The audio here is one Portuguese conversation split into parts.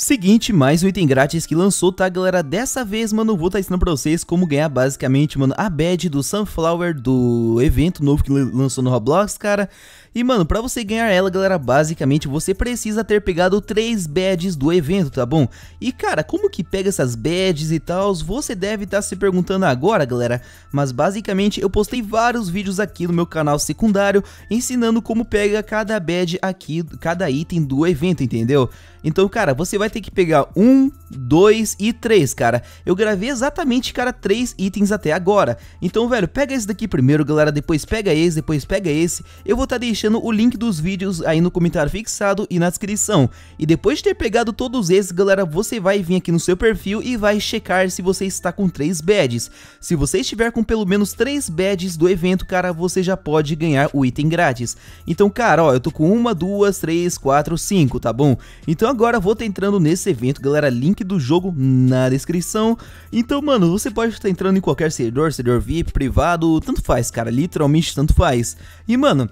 Seguinte, mais um item grátis que lançou, tá galera? Dessa vez, mano, vou estar tá ensinando pra vocês como ganhar basicamente, mano, a badge do Sunflower do evento novo que lançou no Roblox, cara. E mano, pra você ganhar ela, galera, basicamente você precisa ter pegado 3 badges do evento, tá bom? E cara, como que pega essas badges e tal, você deve estar tá se perguntando agora, galera. Mas basicamente eu postei vários vídeos aqui no meu canal secundário ensinando como pega cada badge aqui, cada item do evento, entendeu? Então, cara, você vai ter que pegar um, dois e três, cara. Eu gravei exatamente, cara, três itens até agora. Então, velho, pega esse daqui primeiro, galera, depois pega esse, depois pega esse. Eu vou estar tá deixando deixando o link dos vídeos aí no comentário fixado e na descrição. E depois de ter pegado todos esses, galera, você vai vir aqui no seu perfil e vai checar se você está com 3 badges. Se você estiver com pelo menos 3 badges do evento, cara, você já pode ganhar o item grátis. Então, cara, ó, eu tô com uma, duas, três, quatro, cinco, tá bom? Então agora vou estar tá entrando nesse evento, galera, link do jogo na descrição. Então, mano, você pode estar tá entrando em qualquer servidor, servidor VIP, privado, tanto faz, cara, literalmente tanto faz. E, mano,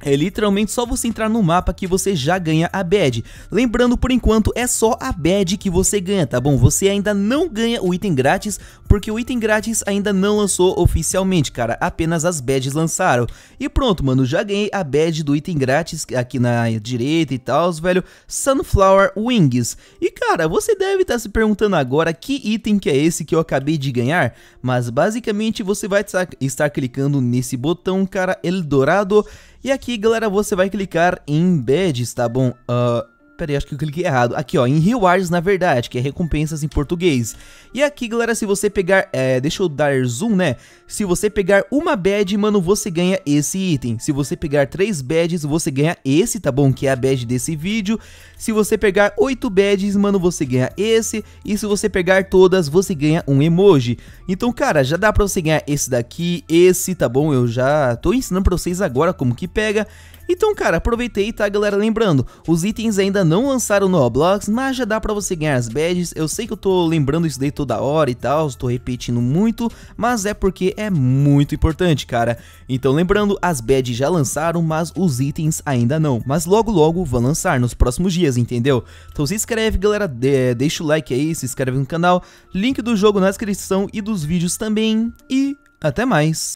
é literalmente só você entrar no mapa que você já ganha a badge. Lembrando, por enquanto, é só a badge que você ganha, tá bom? Você ainda não ganha o item grátis, porque o item grátis ainda não lançou oficialmente, cara. Apenas as badges lançaram. E pronto, mano, já ganhei a badge do item grátis aqui na direita e tal, velho. Sunflower Wings. E, cara, você deve estar tá se perguntando agora que item que é esse que eu acabei de ganhar. Mas, basicamente, você vai estar clicando nesse botão, cara, Eldorado. E aqui, galera, você vai clicar em Embeds, tá bom? Uh, Peraí, acho que eu cliquei errado. Aqui, ó, em rewards, na verdade, que é recompensas em português. E aqui, galera, se você pegar... É, deixa eu dar zoom, né? Se você pegar uma badge, mano, você ganha esse item. Se você pegar três badges, você ganha esse, tá bom? Que é a badge desse vídeo. Se você pegar oito badges, mano, você ganha esse. E se você pegar todas, você ganha um emoji. Então, cara, já dá pra você ganhar esse daqui, esse, tá bom? Eu já tô ensinando pra vocês agora como que pega. Então, cara, aproveitei, tá, galera? Lembrando, os itens ainda não lançaram no Roblox, mas já dá pra você ganhar as badges. Eu sei que eu tô lembrando isso daí toda hora e tal, estou repetindo muito, mas é porque é muito importante, cara. Então, lembrando, as badges já lançaram, mas os itens ainda não. Mas logo, logo vão lançar nos próximos dias, entendeu? Então se inscreve, galera, de deixa o like aí, se inscreve no canal, link do jogo na descrição e dos vídeos também. E até mais!